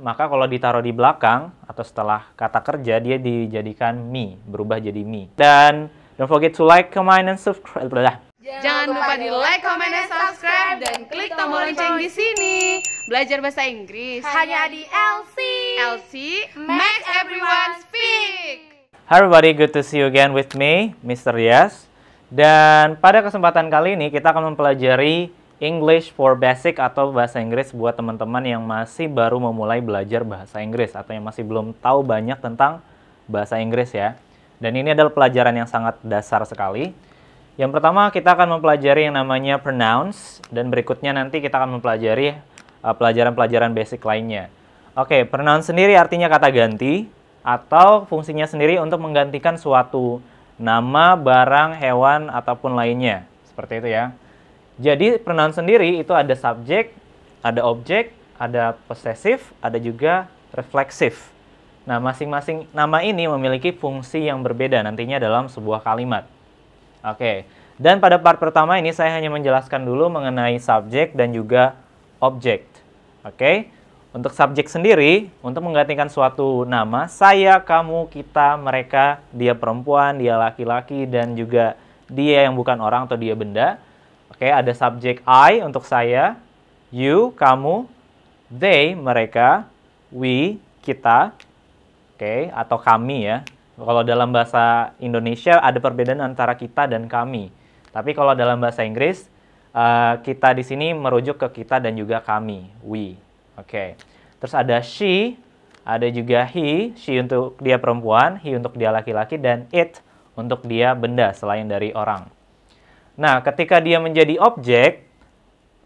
Maka kalau ditaruh di belakang atau setelah kata kerja dia dijadikan me, berubah jadi me. Dan don't forget to like, comment, and subscribe. Jangan lupa di like, comment, and subscribe dan klik tombol lonceng di sini. Belajar bahasa Inggris hanya di LC. LC makes everyone speak. Hi everybody, good to see you again with me, Mr. Yes. Dan pada kesempatan kali ini kita akan mempelajari English for Basic atau bahasa Inggris buat teman-teman yang masih baru memulai belajar bahasa Inggris atau yang masih belum tahu banyak tentang bahasa Inggris ya. Dan ini adalah pelajaran yang sangat dasar sekali. Yang pertama kita akan mempelajari yang namanya pronouns dan berikutnya nanti kita akan mempelajari uh, pelajaran-pelajaran uh, basic lainnya. Oke, okay, pronoun sendiri artinya kata ganti atau fungsinya sendiri untuk menggantikan suatu nama, barang, hewan ataupun lainnya. Seperti itu ya. Jadi pronoun sendiri itu ada subjek, ada objek, ada posesif, ada juga refleksif. Nah, masing-masing nama ini memiliki fungsi yang berbeda nantinya dalam sebuah kalimat. Oke, dan pada part pertama ini saya hanya menjelaskan dulu mengenai subjek dan juga objek. Oke, untuk subjek sendiri, untuk menggantikan suatu nama, saya, kamu, kita, mereka, dia perempuan, dia laki-laki, dan juga dia yang bukan orang atau dia benda, Oke, okay, ada subjek I untuk saya, you, kamu, they, mereka, we, kita, oke, okay, atau kami ya. Kalau dalam bahasa Indonesia ada perbedaan antara kita dan kami. Tapi kalau dalam bahasa Inggris, uh, kita di sini merujuk ke kita dan juga kami, we. Oke. Okay. Terus ada she, ada juga he, she untuk dia perempuan, he untuk dia laki-laki, dan it untuk dia benda selain dari orang. Nah, ketika dia menjadi objek,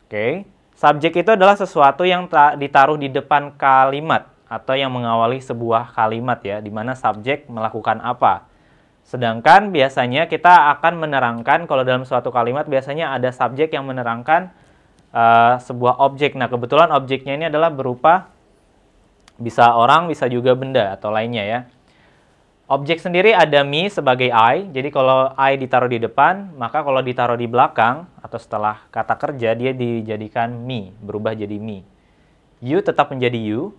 oke, okay, subjek itu adalah sesuatu yang ditaruh di depan kalimat atau yang mengawali sebuah kalimat ya, di mana subjek melakukan apa. Sedangkan biasanya kita akan menerangkan kalau dalam suatu kalimat biasanya ada subjek yang menerangkan uh, sebuah objek. Nah, kebetulan objeknya ini adalah berupa bisa orang, bisa juga benda atau lainnya ya. Objek sendiri ada me sebagai I, jadi kalau I ditaruh di depan, maka kalau ditaruh di belakang atau setelah kata kerja, dia dijadikan me, berubah jadi me. You tetap menjadi you,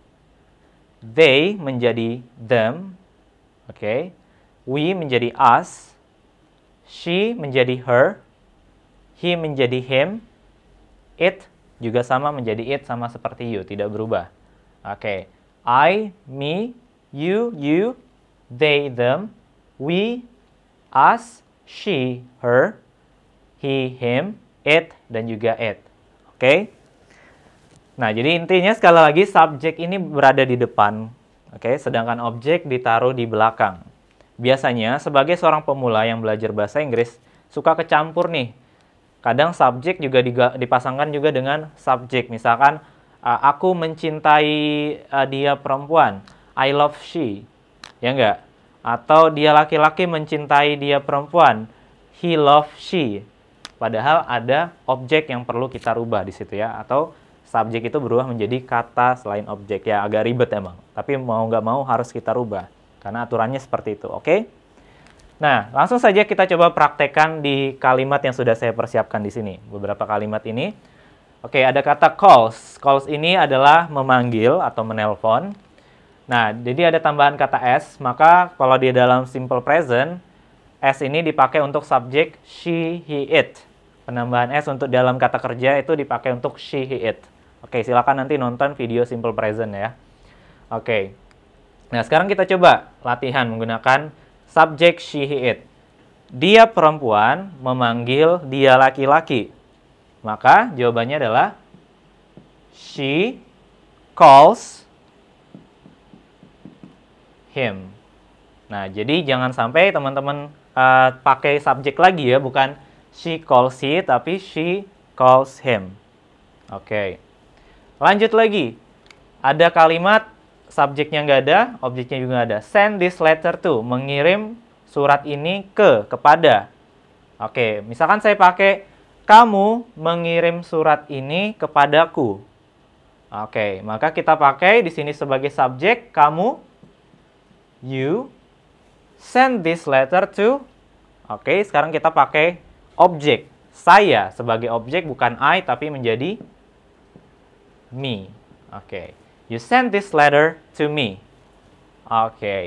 they menjadi them, oke, okay. we menjadi us, she menjadi her, he menjadi him, it juga sama menjadi it sama seperti you, tidak berubah. Oke, okay. I, me, you, you, they, them, we, us, she, her, he, him, it, dan juga it. Oke? Okay? Nah, jadi intinya sekali lagi subjek ini berada di depan, oke, okay? sedangkan objek ditaruh di belakang. Biasanya sebagai seorang pemula yang belajar bahasa Inggris suka kecampur nih. Kadang subjek juga dipasangkan juga dengan subjek. Misalkan aku mencintai dia perempuan, I love she ya enggak? Atau dia laki-laki mencintai dia perempuan, he love she. Padahal ada objek yang perlu kita rubah di situ ya, atau subjek itu berubah menjadi kata selain objek ya agak ribet emang. Tapi mau nggak mau harus kita rubah karena aturannya seperti itu. Oke? Okay? Nah, langsung saja kita coba praktekkan di kalimat yang sudah saya persiapkan di sini. Beberapa kalimat ini. Oke, ada kata calls. Calls ini adalah memanggil atau menelpon. Nah, jadi ada tambahan kata s maka kalau di dalam simple present, s ini dipakai untuk subjek she, he, it. Penambahan s untuk dalam kata kerja itu dipakai untuk she, he, it. Oke, silakan nanti nonton video simple present ya. Oke. Nah, sekarang kita coba latihan menggunakan subjek she, he, it. Dia perempuan memanggil dia laki-laki. Maka jawabannya adalah she calls him. Nah, jadi jangan sampai teman-teman uh, pakai subjek lagi ya, bukan she calls he, tapi she calls him. Oke. Okay. Lanjut lagi. Ada kalimat subjeknya nggak ada, objeknya juga nggak ada. Send this letter to, mengirim surat ini ke, kepada. Oke, okay. misalkan saya pakai kamu mengirim surat ini kepadaku. Oke, okay. maka kita pakai di sini sebagai subjek kamu you send this letter to Oke, okay, sekarang kita pakai objek. Saya sebagai objek bukan I tapi menjadi me. Oke. Okay. You send this letter to me. Oke. Okay.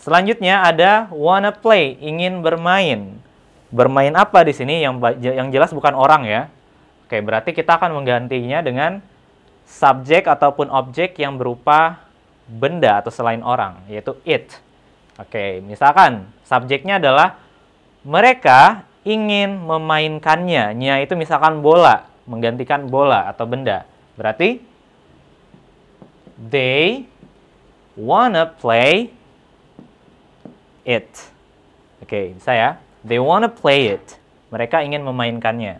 Selanjutnya ada wanna play, ingin bermain. Bermain apa di sini yang yang jelas bukan orang ya. Oke, berarti kita akan menggantinya dengan subjek ataupun objek yang berupa benda atau selain orang, yaitu it. Oke, misalkan subjeknya adalah mereka ingin memainkannya. Nya itu misalkan bola, menggantikan bola atau benda. Berarti they wanna play it. Oke, bisa ya? They wanna play it. Mereka ingin memainkannya.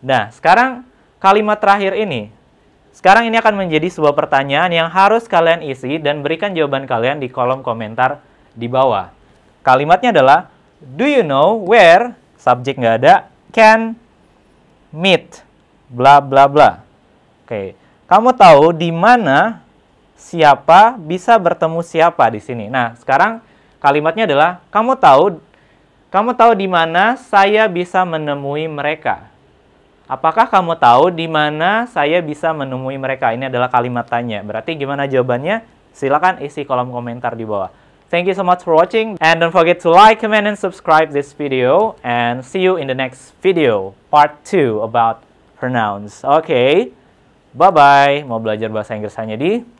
Nah, sekarang kalimat terakhir ini sekarang ini akan menjadi sebuah pertanyaan yang harus kalian isi dan berikan jawaban kalian di kolom komentar di bawah. Kalimatnya adalah, do you know where, subjek nggak ada, can meet, bla bla bla. Oke, kamu tahu di mana siapa bisa bertemu siapa di sini. Nah, sekarang kalimatnya adalah, kamu tahu kamu tahu di mana saya bisa menemui mereka. Apakah kamu tahu di mana saya bisa menemui mereka? Ini adalah kalimat tanya. Berarti gimana jawabannya? Silakan isi kolom komentar di bawah. Thank you so much for watching and don't forget to like, comment, and subscribe this video and see you in the next video part 2 about pronouns. Oke, okay. bye-bye. Mau belajar bahasa Inggris hanya di